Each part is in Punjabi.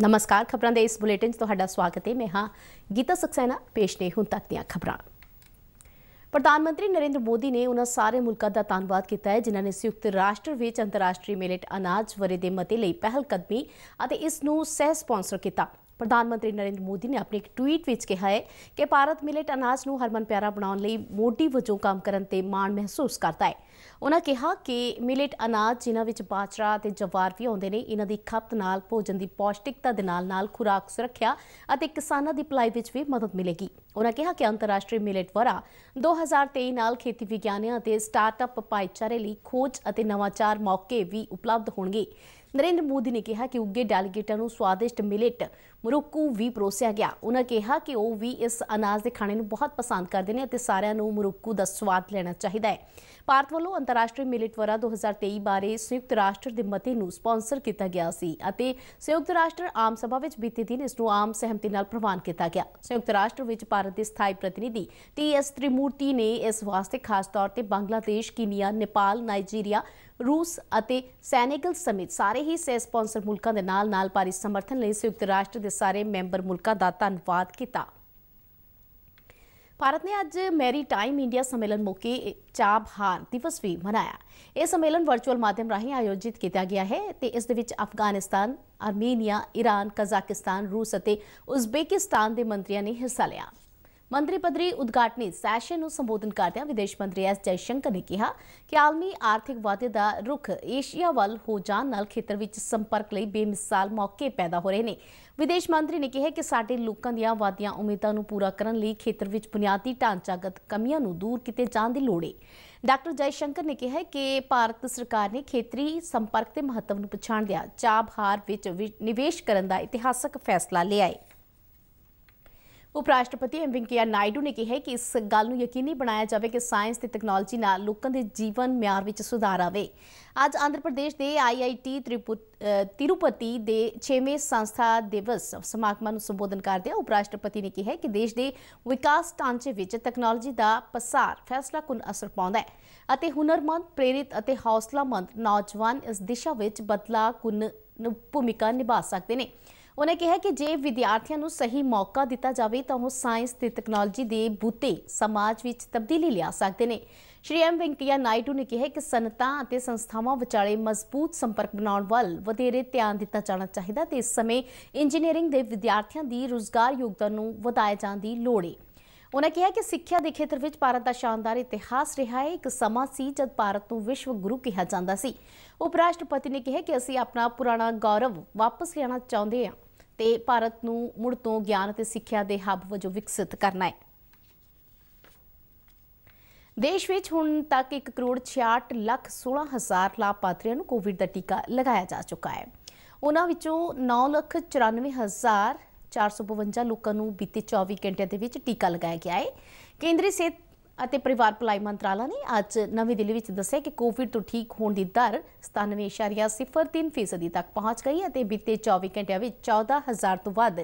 ਨਮਸਕਾਰ ਖਬਰਾਂ ਦੇ ਇਸ ਬੁਲੇਟਿਨ 'ਚ ਤੁਹਾਡਾ ਸਵਾਗਤ ਹੈ ਮੈਂ ਹਾਂ ਗੀਤਾ ਸਕਸੈਨਾ ਪੇਸ਼ ਨੇ ਹੁਣ ਤੱਕ ਦੀਆਂ ਖਬਰਾਂ ਪ੍ਰਧਾਨ ਮੰਤਰੀ ਨਰਿੰਦਰ ਮੋਦੀ ਨੇ ਉਹਨਾਂ ਸਾਰੇ ਮੁਲਕਾਂ ਦਾ ਧੰਨਵਾਦ ਕੀਤਾ ਹੈ ਜਿਨ੍ਹਾਂ ਨੇ ਸੰਯੁਕਤ ਰਾਸ਼ਟਰ ਵਿੱਚ ਅੰਤਰਰਾਸ਼ਟਰੀ ਮਿਲਟ ਅਨਾਜ ਵਰੇ ਦੇ ਮਤੇ ਲਈ ਪਹਿਲ ਕਦਮੀ ਅਤੇ ਇਸ ਨੂੰ ਸਹਿ ਸਪਾਂਸਰ ਕੀਤਾ ਪ੍ਰਧਾਨ ਮੰਤਰੀ ਨਰਿੰਦਰ ਮੋਦੀ ਨੇ ਆਪਣੇ ਇੱਕ ਟਵੀਟ ਵਿੱਚ ਕਿਹਾ ਹੈ ਕਿ ਭਾਰਤ ਮਿਲਟ ਅਨਾਜ ਨੂੰ ਹਰਮਨ ਪਿਆਰਾ ਬਣਾਉਣ ਲਈ ਮੋਢੀ ਵਜੋਂ ਕੰਮ ਕਰਨ ਤੇ ਮਾਣ ਮਹਿਸੂਸ ਕਰਦਾ ਹੈ ਉਹਨਾਂ ਕਿਹਾ ਕਿ ਮਿਲਟ ਅਨਾਜ ਜਿਨ੍ਹਾਂ ਵਿੱਚ ਬਾਜਰਾ ਤੇ ਜਵਾਰ ਵੀ ਆਉਂਦੇ ਨੇ ਇਹਨਾਂ ਦੀ ਖਪਤ ਨਾਲ ਭੋਜਨ ਦੀ ਪੌਸ਼ਟਿਕਤਾ ਦੇ ਨਾਲ ਨਾਲ ਖੁਰਾਕ ਸੁਰੱਖਿਆ ਅਤੇ ਕਿਸਾਨਾਂ ਦੀ ਭਲਾਈ ਵਿੱਚ ਵੀ ਮਦਦ ਮਿਲੇਗੀ ਉਹਨਾਂ ਕਿਹਾ ਕਿ ਅੰਤਰਰਾਸ਼ਟਰੀ ਮਿਲਟ ਵਰਾ 2023 ਨਾਲ ਖੇਤੀ ਵਿਗਿਆਨੀਆਂ ਅਤੇ ਸਟਾਰਟਅਪ ਭਾਈਚਾਰੇ ਲਈ ਖੋਜ ਅਤੇ ਨਵਾਚਾਰ ਮੌਕੇ ਵੀ ਉਪਲਬਧ ਹੋਣਗੇ ਨਰਿੰਦਰ ਮੋਦੀ ਨੇ ਕਿਹਾ ਕਿ ਉੱਗੇ ਡੈਲੀਗੇਟਾਂ ਨੂੰ ਸਵਾਦਿਸ਼ਟ ਮਿਲੇਟ ਮਰੋਕੋ ਵੀ ਪਰੋਸਿਆ ਗਿਆ ਉਹਨਾਂ ਕਿਹਾ ਕਿ ਉਹ ਵੀ ਇਸ ਅਨਾਜ ਦੇ ਖਾਣੇ ਨੂੰ ਬਹੁਤ ਪਸੰਦ ਕਰਦੇ ਨੇ ਅਤੇ ਸਾਰਿਆਂ ਨੂੰ ਮਰੋਕੋ ਦਾ ਸਵਾਦ ਲੈਣਾ ਚਾਹੀਦਾ ਹੈ ਭਾਰਤ ਵੱਲੋਂ ਅੰਤਰਰਾਸ਼ਟਰੀ ਮਿਲਟ ਵਰਾ 2023 ਬਾਰੇ ਸੰਯੁਕਤ ਰਾਸ਼ਟਰ ਦੇ ਮਤੇ ਨੂੰ ਸਪਾਂਸਰ ਕੀਤਾ ਗਿਆ ਸੀ ਅਤੇ ਸੰਯੁਕਤ ਰਾਸ਼ਟਰ ਆਮ ਸਭਾ ਵਿੱਚ ਬੀਤੇ ਦਿਨ ਇਸ ਨੂੰ ਆਮ ਸਹਿਮਤੀ ਨਾਲ ਪ੍ਰਵਾਨ ਕੀਤਾ ਗਿਆ ਸੰਯੁਕਤ ਰਾਸ਼ਟਰ ਵਿੱਚ ਭਾਰਤ ਦੇ ਸਥਾਈ ਪ੍ਰਤੀਨਿਧੀ ਟੀ ਐਸ ਤ੍ਰਿਮੂਰਤੀ ਨੇ ਇਸ ਵਾਸਤੇ ਖਾਸ ਤੌਰ ਤੇ ਬੰਗਲਾਦੇਸ਼ ਕੀਨੀਆ ਨੇਪਾਲ ਨਾਈਜੀਰੀਆ ਰੂਸ ਅਤੇ ਸੈਨੇਗਲ ਸਮੇਤ ਸਾਰੇ ਸਾਰੇ ਹੀ ਸੇ ਸਪਾਂਸਰ ਮੁਲਕਾਂ ਦੇ ਨਾਲ ਨਾਲ ਭਾਰੀ ਸਮਰਥਨ ਲਈ ਸੰਯੁਕਤ ਰਾਸ਼ਟਰ ਦੇ ਸਾਰੇ ਮੈਂਬਰ ਮੁਲਕਾਂ ਦਾ ਧੰਨਵਾਦ ਕੀਤਾ ਭਾਰਤ ਨੇ ਅੱਜ ਮੈਰੀ ਟਾਈਮ ਇੰਡੀਆ ਸੰਮੇਲਨ ਮੌਕੇ ਚਾਬਹਾਰ ਦਿਵਸ ਵੀ ਮਨਾਇਆ ਇਹ ਸੰਮੇਲਨ ਵਰਚੁਅਲ ਮਾਧਿਅਮ ਰਾਹੀਂ ਆਯੋਜਿਤ ਕੀਤਾ ਗਿਆ ਹੈ ਤੇ ਇਸ ਦੇ ਵਿੱਚ ਅਫਗਾਨਿਸਤਾਨ ਆਰਮੀਨੀਆ ਈਰਾਨ ਕਜ਼ਾਕਿਸਤਾਨ ਰੂਸ ਅਤੇ ਉਜ਼ਬੇਕਿਸਤਾਨ ਦੇ ਮੰਤਰੀਆਂ ਨੇ ਹਿੱਸਾ ਲਿਆ ਮੰਤਰੀ ਪਦਰੀ ਉਦਘਾਟਨੀ ਸੈਸ਼ਨ ਨੂੰ ਸੰਬੋਧਨ ਕਰਦਿਆਂ ਵਿਦੇਸ਼ ਮੰਤਰੀ ਐਸ ਜੈਸ਼ੰਕਰ ਨੇ ਕਿਹਾ ਕਿ ਆਲਮੀ ਆਰਥਿਕ ਵਾਧੇ ਦਾ ਰੁਖ ਏਸ਼ੀਆ ਵੱਲ ਹੋ ਜਾਣ ਨਾਲ ਖੇਤਰ ਵਿੱਚ ਸੰਪਰਕ ਲਈ ਬੇਮਿਸਾਲ ਮੌਕੇ ਪੈਦਾ ਹੋ ਰਹੇ ਨੇ ਵਿਦੇਸ਼ ਮੰਤਰੀ ਨੇ ਕਿਹਾ ਕਿ ਸਾਡੇ ਲੋਕਾਂ ਦੀਆਂ ਵਾਧੀਆਂ ਉਮੀਦਾਂ ਨੂੰ ਪੂਰਾ ਕਰਨ ਲਈ ਖੇਤਰ ਵਿੱਚ ਬੁਨਿਆਦੀ ਢਾਂਚਾਗਤ ਕਮੀਆਂ ਨੂੰ ਦੂਰ ਕੀਤੇ ਜਾਣ ਦੀ ਲੋੜ ਹੈ ਡਾਕਟਰ ਜੈਸ਼ੰਕਰ ਨੇ ਕਿਹਾ ਕਿ ਭਾਰਤ ਸਰਕਾਰ ਨੇ ਖੇਤਰੀ ਸੰਪਰਕ ਦੇ ਮਹੱਤਵ ਨੂੰ ਪਛਾਣਦਿਆਂ ਚਾਬਹਾਰ ਵਿੱਚ ਨਿਵੇਸ਼ ਕਰਨ ਦਾ ਇਤਿਹਾਸਕ ਫੈਸਲਾ ਲਿਆ ਹੈ ਉਪ ਰਾਸ਼ਟਰਪਤੀ ਐਮ ਵਿੰਕਿਆ ਨਾਇਡੂ ਨੇ ਕਿਹਾ ਕਿ ਇਸ ਗੱਲ ਨੂੰ ਯਕੀਨੀ ਬਣਾਇਆ ਜਾਵੇ ਕਿ ਸਾਇੰਸ ਤੇ ਟੈਕਨੋਲੋਜੀ ਨਾਲ ਲੋਕਾਂ ਦੇ ਜੀਵਨ ਮਿਆਰ ਵਿੱਚ ਸੁਧਾਰ ਆਵੇ ਅੱਜ ਆਂਧਰਾ ਪ੍ਰਦੇਸ਼ ਦੇ ਆਈਆਈਟੀ ਤਿਰੂਪਤੀ ਦੇ 6ਵੇਂ ਸੰਸਥਾ ਦਿਵਸ ਸਮਾਗਮ ਨੂੰ ਸੰਬੋਧਨ ਕਰਦੇ ਉਪ ਰਾਸ਼ਟਰਪਤੀ ਨੇ ਕਿਹਾ ਕਿ ਦੇਸ਼ ਦੇ ਵਿਕਾਸ ਢਾਂਚੇ ਵਿੱਚ ਟੈਕਨੋਲੋਜੀ ਦਾ ਪਸਾਰ ਫੈਸਲਾਕੁਨ ਅਸਰ ਪਾਉਂਦਾ ਹੈ ਅਤੇ ਹੁਨਰਮੰਦ ਪ੍ਰੇਰਿਤ ਅਤੇ ਹੌਸਲਾਮੰਦ ਨੌਜਵਾਨ ਇਸ ਦਿਸ਼ਾ ਵਿੱਚ ਬਦਲਾਅ ਕੁਨ ਭੂਮਿਕਾ ਨਿਭਾ ਸਕਦੇ ਨੇ ਉਹਨੇ ਕਿਹਾ ਕਿ ਜੇ ਵਿਦਿਆਰਥੀਆਂ ਨੂੰ ਸਹੀ ਮੌਕਾ ਦਿੱਤਾ ਜਾਵੇ ਤਾਂ ਉਹ ਸਾਇੰਸ ਤੇ ਟੈਕਨੋਲੋਜੀ ਦੇ ਬੂਤੇ ਸਮਾਜ ਵਿੱਚ ਤਬਦੀਲੀ ਲਿਆ ਸਕਦੇ ਨੇ ਸ਼੍ਰੀ ਐਮ ਵੈਂਕਈਆ ਨਾਇਡੂ ਨੇ ਕਿਹਾ ਕਿ ਸਨਤਾਂ ਅਤੇ ਸੰਸਥਾਵਾਂ ਵਿਚਾਲੇ ਮਜ਼ਬੂਤ ਸੰਪਰਕ ਬਣਾਉਣ ਵੱਲ ਵਧੇਰੇ ਧਿਆਨ ਦਿੱਤਾ ਜਾਣਾ ਚਾਹੀਦਾ ਤੇ ਇਸ ਸਮੇਂ ਇੰਜੀਨੀਅਰਿੰਗ ਦੇ ਵਿਦਿਆਰਥੀਆਂ ਦੀ ਰੋਜ਼ਗਾਰ ਯੋਗਤਾ ਨੂੰ ਵਧਾਏ ਜਾਣ ਦੀ ਲੋੜ ਹੈ ਉਹਨਾਂ ਕਿਹਾ ਕਿ ਸਿੱਖਿਆ ਦੇ ਖੇਤਰ ਵਿੱਚ ਭਾਰਤ ਦਾ ਸ਼ਾਨਦਾਰ ਇਤਿਹਾਸ ਰਿਹਾ ਹੈ ਇੱਕ ਸਮਾਂ ਸੀ ਜਦ ਭਾਰਤ ਨੂੰ ਵਿਸ਼ਵ ਗੁਰੂ ਕਿਹਾ ਜਾਂਦਾ ਸੀ ਉਪ ਰਾਸ਼ਟਰਪਤੀ ਨੇ ਕਿਹਾ ਕਿ ਅਸੀਂ ਆਪਣਾ ਪੁਰਾਣਾ ਗੌਰਵ ਵਾਪਸ ਲੈਣਾ ਚਾਹੁੰਦੇ ਹਾਂ ਤੇ ਭਾਰਤ ਨੂੰ ਮੁੜ ਤੋਂ ਗਿਆਨ ਅਤੇ ਸਿੱਖਿਆ ਦੇ ਹੱਬ ਵਜੋਂ ਵਿਕਸਿਤ ਕਰਨਾ ਹੈ ਦੇਸ਼ ਵਿੱਚ ਹੁਣ ਤੱਕ 1 ਕਰੋੜ 66 ਲੱਖ 16 ਹਜ਼ਾਰ ਲਾਭਪਾਤਰੀਆਂ ਨੂੰ ਕੋਵਿਡ ਦਾ ਟੀਕਾ ਲਗਾਇਆ ਜਾ ਚੁੱਕਾ ਹੈ ਉਹਨਾਂ ਵਿੱਚੋਂ 9 ਲੱਖ 94 ਹਜ਼ਾਰ 452 ਲੋਕਾਂ ਨੂੰ ਬੀਤੇ 24 ਘੰਟਿਆਂ ਦੇ ਵਿੱਚ ਟੀਕਾ ਲਗਾਇਆ ਗਿਆ ਹੈ ਕੇਂਦਰੀ ਸਿਹਤ ਅਤੇ ਪਰਿਵਾਰ ਭਲਾਈ ਮੰਤਰਾਲਾ ਨੇ ਅੱਜ ਨਵੀਂ ਦਿੱਲੀ ਵਿੱਚ ਦੱਸਿਆ ਕਿ ਕੋਵਿਡ ਤੋਂ ਠੀਕ ਹੋਣ ਦੀ ਦਰ 97.03% ਤੱਕ ਪਹੁੰਚ ਗਈ ਅਤੇ ਬੀਤੇ 24 ਘੰਟਿਆਂ ਵਿੱਚ 14000 ਤੋਂ ਵੱਧ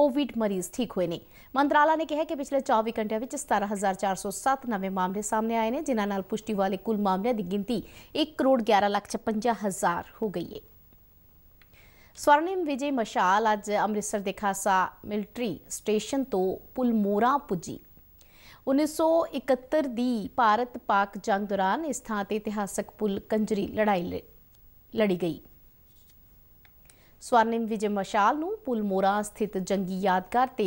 ਕੋਵਿਡ ਮਰੀਜ਼ ਠੀਕ ਹੋਏ ਨੇ ਮੰਤਰਾਲਾ ਨੇ ਕਿਹਾ ਕਿ ਪਿਛਲੇ 24 ਘੰਟਿਆਂ ਵਿੱਚ 17407 ਨਵੇਂ ਮਾਮਲੇ ਸਾਹਮਣੇ ਆਏ ਨੇ ਜਿਨ੍ਹਾਂ ਨਾਲ ਪੁਸ਼ਟੀ ਵਾਲੇ ਕੁੱਲ ਮਾਮਲਿਆਂ ਦੀ ਗਿਣਤੀ 1 ਕਰੋੜ 11 ਲੱਖ 56 ਹਜ਼ਾਰ ਹੋ ਗਈ ਹੈ ਸਵਰਨਿਮ ਵਿਜੇ ਮਸ਼ਾਲ ਅੱਜ ਅੰਮ੍ਰਿਤਸਰ ਦੇ ਖਾਸਾ ਮਿਲਟਰੀ ਸਟੇਸ਼ਨ ਤੋਂ ਪੁਲਮੋਰਾ ਪੁੱਜੀ 1971 ਦੀ ਭਾਰਤ ਪਾਕ ਜੰਗ ਦੌਰਾਨ ਇਸ ਥਾਂ ਤੇ ਇਤਿਹਾਸਕ ਪੁਲ ਕੰਜਰੀ ਲੜਾਈ ਲੜੀ ਗਈ ਸਵਰਨਿਮ ਵਿਜੇ ਮਸ਼ਾਲ ਨੂੰ ਪੁਲ ਮੋਰਾ ਸਥਿਤ ਜੰਗੀ ਯਾਦਗਾਰ ਤੇ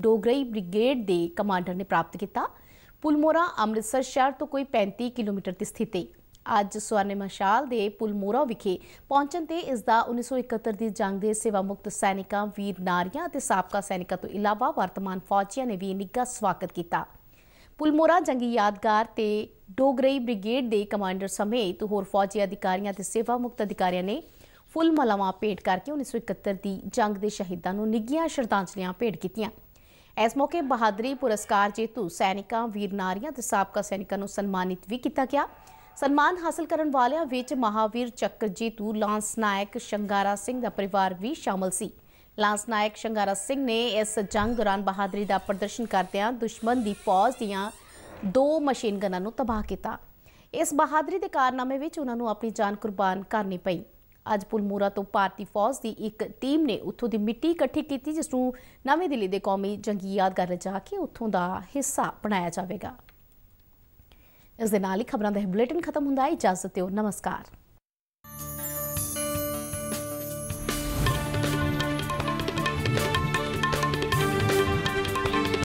ਡੋਗਰਈ ਬ੍ਰਿਗੇਡ ਦੇ ਕਮਾਂਡਰ ਨੇ ਪ੍ਰਾਪਤ ਕੀਤਾ ਪੁਲ ਮੋਰਾ ਅੰਮ੍ਰਿਤਸਰ ਸ਼ਹਿਰ ਤੋਂ ਕੋਈ 35 ਕਿਲੋਮੀਟਰ ਤੇ ਸਥਿਤ ਹੈ ਅੱਜ ਸਵਰਨਿਮ ਮਸ਼ਾਲ ਦੇ ਪੁਲ ਮੋਰਾ ਵਿਖੇ ਪਹੁੰਚਣ ਤੇ ਇਸ ਦਾ 1971 ਦੀ ਜੰਗ ਦੇ ਸੇਵਾ ਮੁਕਤ ਸੈਨਿਕਾਂ ਵੀਰ ਨਾਰੀਆਂ ਅਤੇ ਸਾਬਕਾ ਸੈਨਿਕਾਂ ਤੋਂ ਇਲਾਵਾ ਵਰਤਮਾਨ ਫੌਜੀਆਂ ਨੇ ਵੀ ਨਿੱਘਾ ਸਵਾਗਤ ਕੀਤਾ ਪੁਲਮੋਰਾ ਜੰਗੀ ਯਾਦਗਾਰ ਤੇ ਡੋਗਰਈ ਬ੍ਰਿਗੇਡ ਦੇ ਕਮਾਂਡਰ ਸਮੇਤ ਹੋਰ ਫੌਜੀ ਅਧਿਕਾਰੀਆਂ ਤੇ ਸੇਵਾ ਮੁਕਤ ਅਧਿਕਾਰੀਆਂ ਨੇ ਫੁੱਲ ਮਲਾਵਾ ਭੇਟ ਕਰਕੇ 1971 ਦੀ ਜੰਗ ਦੇ ਸ਼ਹੀਦਾਂ ਨੂੰ ਨਿੱਘੀਆਂ ਸ਼ਰਧਾਂਜਲੀਆਂ ਭੇਟ ਕੀਤੀਆਂ ਇਸ ਮੌਕੇ ਬਹਾਦਰੀ ਪੁਰਸਕਾਰ ਜੇਤੂ ਸੈਨਿਕਾਂ ਵੀਰ ਨਾਰੀਆਂ ਤੇ ਸਾਬਕਾ ਸੈਨਿਕਾਂ ਨੂੰ ਸਨਮਾਨਿਤ ਵੀ ਕੀਤਾ ਗਿਆ ਸਨਮਾਨ ਹਾਸਲ ਕਰਨ ਵਾਲਿਆਂ ਵਿੱਚ ਮਹਾਵੀਰ ਚੱਕਰ ਜੇਤੂ ਲਾਂਸ ਨਾਇਕ ਸ਼ੰਗਾਰਾ ਸਿੰਘ ਦਾ ਪਰਿਵਾਰ ਵੀ ਸ਼ਾਮਲ ਸੀ ਲਾਂਸ ਨਾਇਕ ਸ਼ੰਗਾਰਾ ਸਿੰਘ ਨੇ ਇਸ ਜੰਗ ਦੌਰਾਨ ਬਹਾਦਰੀ ਦਾ ਪ੍ਰਦਰਸ਼ਨ ਕਰਦਿਆਂ ਦੁਸ਼ਮਣ ਦੀ ਫੌਜ ਦੀਆਂ ਦੋ ਮਸ਼ੀਨ ਗਨਾਂ ਨੂੰ ਤਬਾਹ ਕੀਤਾ ਇਸ ਬਹਾਦਰੀ ਦੇ ਕਾਰਨਾਮੇ ਵਿੱਚ ਉਹਨਾਂ ਨੂੰ ਆਪਣੀ ਜਾਨ ਕੁਰਬਾਨ ਕਰਨੀ ਪਈ ਅੱਜ ਪੁਲਮੂਰਾ ਤੋਂ ਭਾਰਤੀ ਫੌਜ ਦੀ ਇੱਕ ਟੀਮ ਨੇ ਉੱਥੋਂ ਦੀ ਮਿੱਟੀ ਇਕੱਠੀ ਕੀਤੀ ਜਿਸ ਨੂੰ ਨਵੀਂ ਦਿੱਲੀ ਦੇ ਕੌਮੀ ਜੰਗੀ ਯਾਦਗਾਰ ਲਿਜਾ ਕੇ ਉੱਥੋਂ ਦਾ ਹਿੱਸਾ ਬਣਾਇਆ ਜਾਵੇਗਾ ਇਸ ਦੇ ਨਾਲ ਹੀ ਖਬਰਾਂ ਦਾ ਬੁਲੇਟਿਨ ਖਤਮ ਹੁੰਦਾ ਹੈ ਇਜਾਜ਼ਤ ਦਿਓ ਨਮਸਕਾਰ